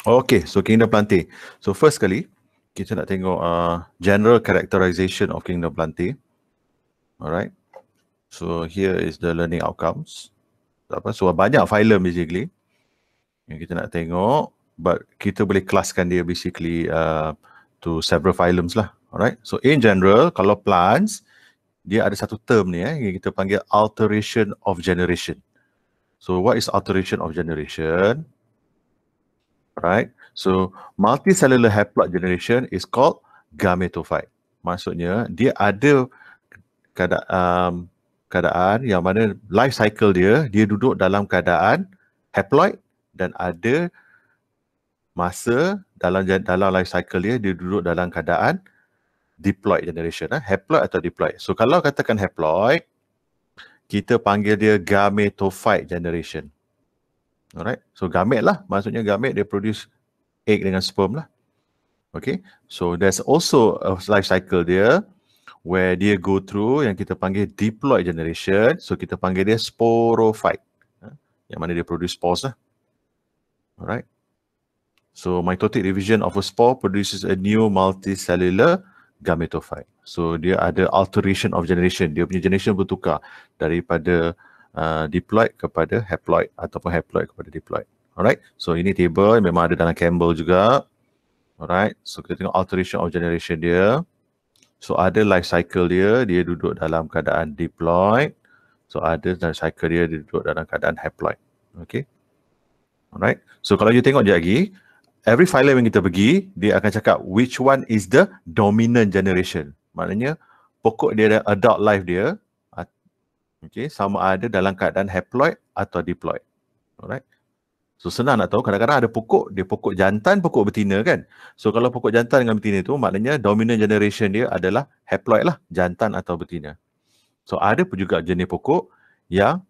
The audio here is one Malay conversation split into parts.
Okay, so Kingdom Plante. So first sekali, kita nak tengok uh, general characterization of Kingdom Plante. Alright. So here is the learning outcomes. Apa? So banyak phylum basically yang kita nak tengok. But kita boleh kelaskan dia basically uh, to several phylums lah. Alright. So in general, kalau plants, dia ada satu term ni eh, yang kita panggil alteration of generation. So what is alteration of generation? right? So multicellular haploid generation is called gametophyte. Maksudnya dia ada keada- um, keadaan yang mana life cycle dia dia duduk dalam keadaan haploid dan ada masa dalam dalam life cycle dia dia duduk dalam keadaan diploid generation eh? haploid atau diploid. So kalau katakan haploid kita panggil dia gametophyte generation. Alright. So gamet lah. Maksudnya gamet dia produce egg dengan sperm lah. Okay. So there's also a life cycle dia where dia go through yang kita panggil diploid generation. So kita panggil dia sporophyte. Ha? Yang mana dia produce spores lah. Alright. So mitotic division of a spore produces a new multicellular gametophyte. So dia ada alteration of generation. Dia punya generation bertukar daripada Uh, deploy kepada haploid ataupun haploid kepada deploy. Alright, so ini table memang ada dalam Campbell juga. Alright, so kita tengok alteration of generation dia. So ada life cycle dia, dia duduk dalam keadaan diploid. So ada life cycle dia, dia duduk dalam keadaan haploid. Okay. Alright, so kalau you tengok dia lagi, every file yang kita pergi, dia akan cakap which one is the dominant generation. Maknanya, pokok dia dan adult life dia, okay, sama ada dalam keadaan haploid atau diploid. Alright. So senang nak tahu kadang-kadang ada pokok, dia pokok jantan, pokok betina kan. So kalau pokok jantan dengan betina tu maknanya dominant generation dia adalah haploid lah, jantan atau betina. So ada pun juga jenis pokok yang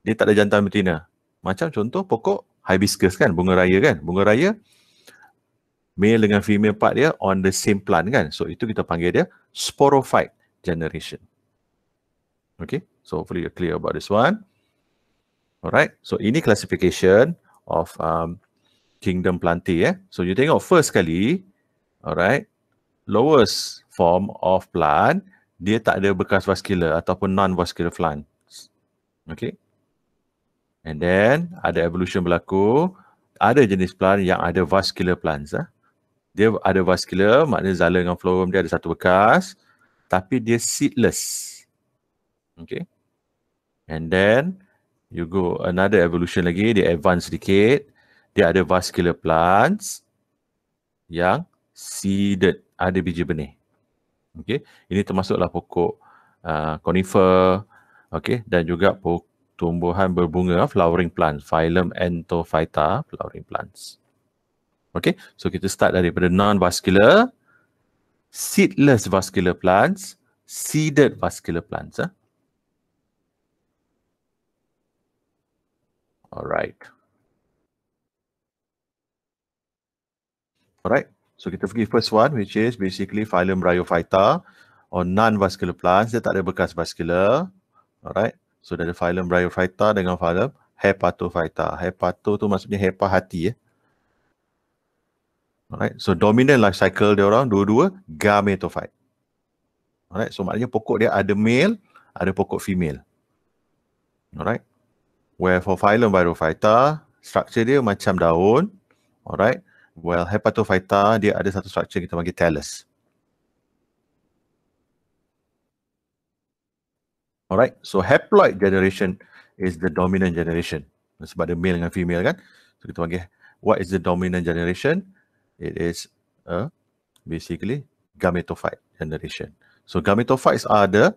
dia tak ada jantan betina. Macam contoh pokok hibiscus kan, bunga raya kan. Bunga raya male dengan female part dia on the same plant kan. So itu kita panggil dia sporophyte generation. Okay, so hopefully you're clear about this one. Alright, so ini classification of um, kingdom plantae. Eh? So you tengok first kali, alright, lowest form of plant, dia tak ada bekas vascular ataupun non-vascular plants. Okay. And then, ada evolution berlaku, ada jenis plant yang ada vascular plants. Eh? Dia ada vascular, maknanya zala dengan phloem, dia ada satu bekas, tapi dia seedless. Okay. And then you go another evolution lagi, dia advance sedikit. Dia ada vascular plants yang seeded, ada biji benih. Okay. Ini termasuklah pokok uh, conifer, okay, dan juga pokok tumbuhan berbunga, flowering plants, phylum entophyta, flowering plants. Okay, so kita start daripada non-vascular, seedless vascular plants, seeded vascular plants. Ha? All right. All right. So kita pergi first one which is basically phylum Bryophyta or non-vascular plants. Dia tak ada bekas vascular. Alright. So dia ada phylum Bryophyta dengan phylum Hepatophyta. Hepato tu maksudnya hepa hati ya. Eh? Alright. So dominant life cycle dia orang dua-dua gametophyte. Alright. So maknanya pokok dia ada male, ada pokok female. Alright where for phylum Virophyta, structure dia macam daun. Alright. Well, Hepatophyta, dia ada satu structure kita panggil talus. Alright. So, haploid generation is the dominant generation. Sebab dia male dengan female kan. So, kita panggil, what is the dominant generation? It is a, basically, gametophyte generation. So, gametophytes are the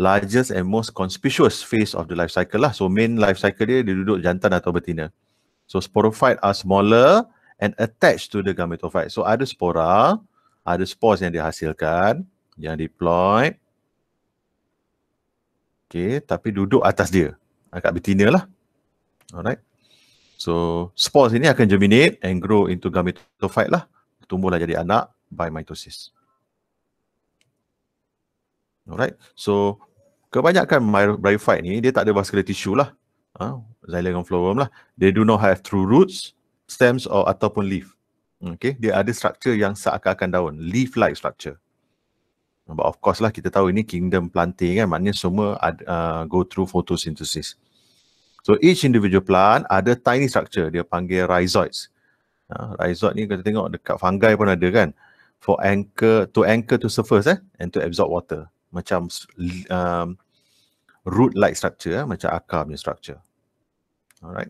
largest and most conspicuous phase of the life cycle lah. So main life cycle dia dia duduk jantan atau betina. So sporophyte are smaller and attached to the gametophyte. So ada spora, ada spores yang dihasilkan, yang deploy. Okay, tapi duduk atas dia. Agak betina lah. Alright. So, spores ini akan germinate and grow into gametophyte lah. Tumbuhlah jadi anak by mitosis. Alright. So kebanyakan bryophyte ni dia tak ada vascular tissue lah. Ha, xylem phloem lah. They do not have true roots, stems or ataupun leaf. Okay. Dia ada structure yang seakan-akan daun. Leaf-like structure. But of course lah kita tahu ini kingdom planting kan maknanya semua ad, uh, go through photosynthesis. So each individual plant ada tiny structure dia panggil rhizoids. Uh, rhizoid ni kita tengok dekat fungi pun ada kan for anchor to anchor to surface eh and to absorb water macam um, root like structure eh, macam akar punya structure alright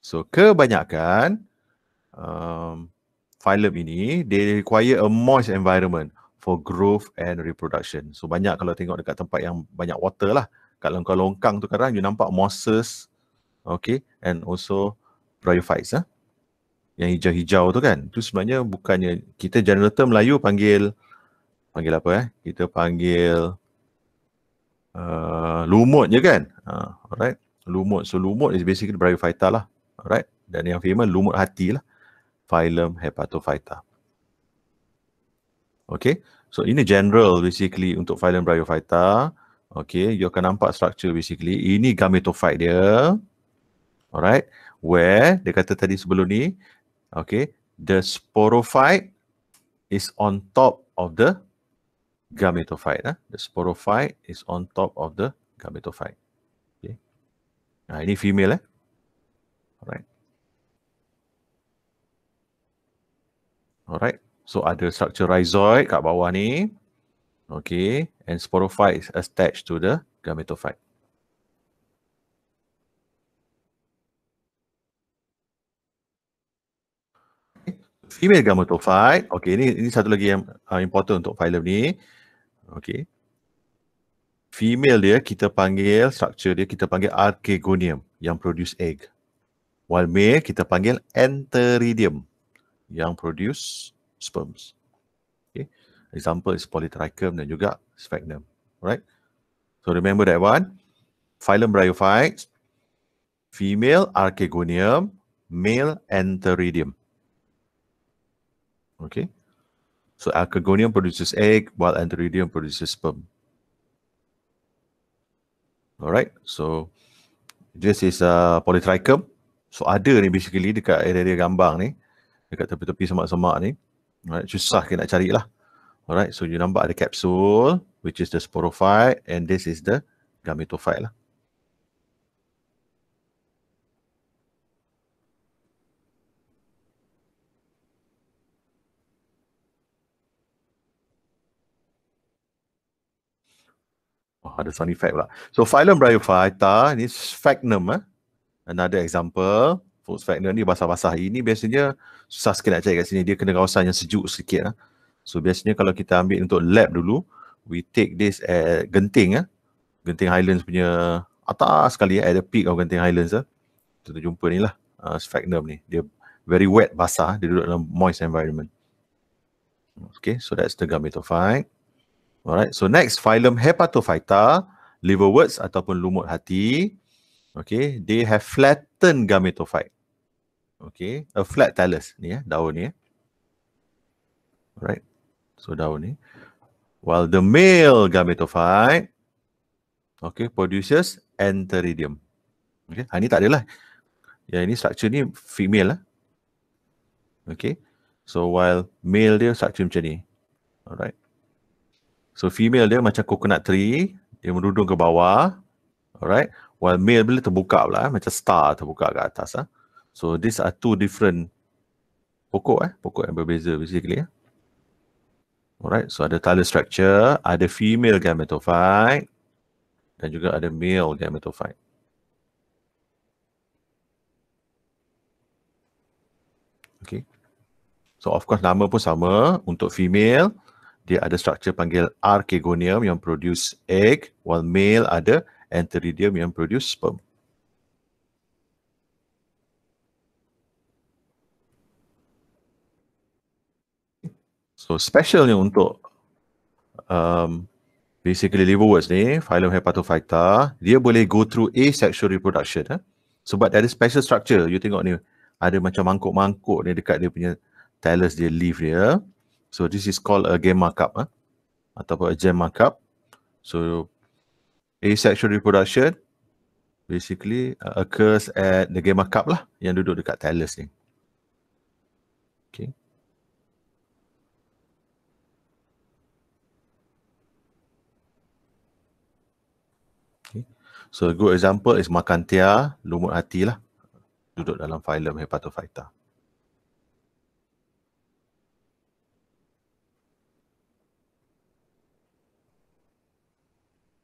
so kebanyakan um, phylum ini they require a moist environment for growth and reproduction so banyak kalau tengok dekat tempat yang banyak water lah kat longkang-longkang tu kadang you nampak mosses okay and also bryophytes eh? yang hijau-hijau tu kan tu sebenarnya bukannya kita general term Melayu panggil panggil apa eh? Kita panggil uh, lumut je kan? Uh, alright. Lumut. So lumut is basically bryophyta lah. Alright. Dan yang famous lumut hati lah. Phylum hepatophyta. Okay. So ini general basically untuk phylum bryophyta. Okay, you akan nampak structure basically. Ini gametophyte dia. Alright. Where, dia kata tadi sebelum ni. Okay. The sporophyte is on top of the gametophyte. Eh? The sporophyte is on top of the gametophyte. Okay. Nah, ini female. Eh? Alright. Alright. So ada struktur rhizoid kat bawah ni. Okay. And sporophyte is attached to the gametophyte. Female gametophyte. Okay, ini, ini satu lagi yang uh, important untuk phylum ni. Okay. Female dia kita panggil, structure dia kita panggil archegonium yang produce egg. While male kita panggil enteridium yang produce sperms. Okay. Example is polytrichum dan juga sphagnum. Alright. So remember that one. Phylum bryophytes. Female archegonium, male antheridium. Okay. So archegonium produces egg while antheridium produces sperm. Alright, so this is a uh, polytrichum. So ada ni basically dekat area-area gambang ni, dekat tepi-tepi semak-semak ni. Alright, susah kita nak lah. Alright, so you nampak ada capsule which is the sporophyte and this is the gametophyte lah. Oh, ada sound effect pula. So phylum Bryophyta ni sphagnum eh. Another example. Full sphagnum ni basah-basah. Ini biasanya susah sikit nak cari kat sini. Dia kena kawasan yang sejuk sikit eh. So biasanya kalau kita ambil untuk lab dulu, we take this at genting eh. Genting Highlands punya atas sekali eh. At the peak of Genting Highlands eh. Kita jumpa ni lah. Uh, sphagnum ni. Dia very wet basah. Dia duduk dalam moist environment. Okay, so that's the gametophyte. Alright, so next phylum Hepatophyta, liverworts ataupun lumut hati. Okay, they have flattened gametophyte. Okay, a flat talus ni ya, daun ni ya. Alright, so daun ni. While the male gametophyte, okay, produces enteridium, Okay, ha, ni tak adalah. Ya, ini structure ni female lah. Okay, so while male dia structure macam ni. Alright. So female dia macam coconut tree, dia merudung ke bawah. Alright. While male bila terbuka pula, macam star terbuka ke atas. Ah. So these are two different pokok eh, pokok yang berbeza basically. Eh. Alright, so ada tali structure, ada female gametophyte dan juga ada male gametophyte. Okay. So of course nama pun sama untuk female dia ada struktur panggil archegonium yang produce egg while male ada enteridium yang produce sperm. So specialnya untuk um, basically liverwurst ni, phylum hepatophyta, dia boleh go through asexual reproduction. Eh? Sebab dia ada special structure. You tengok ni, ada macam mangkuk-mangkuk ni dekat dia punya talus dia, leaf dia. So this is called a gamma cup huh? ataupun a gemma cup. So asexual reproduction basically uh, occurs at the gamma cup lah yang duduk dekat talus ni. Okay. So good example is Makantia, lumut hati lah. Duduk dalam phylum Hepatophyta.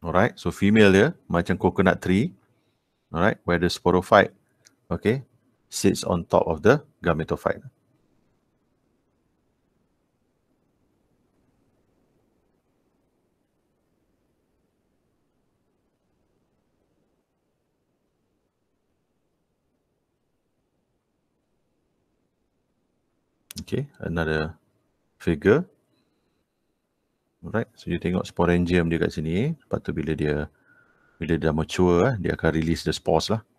Alright, so female dia macam coconut tree. Alright, where the sporophyte, okay, sits on top of the gametophyte. Okay, another figure. Alright, so you tengok sporangium dia kat sini. Lepas tu bila dia bila dia mature, eh, dia akan release the spores lah.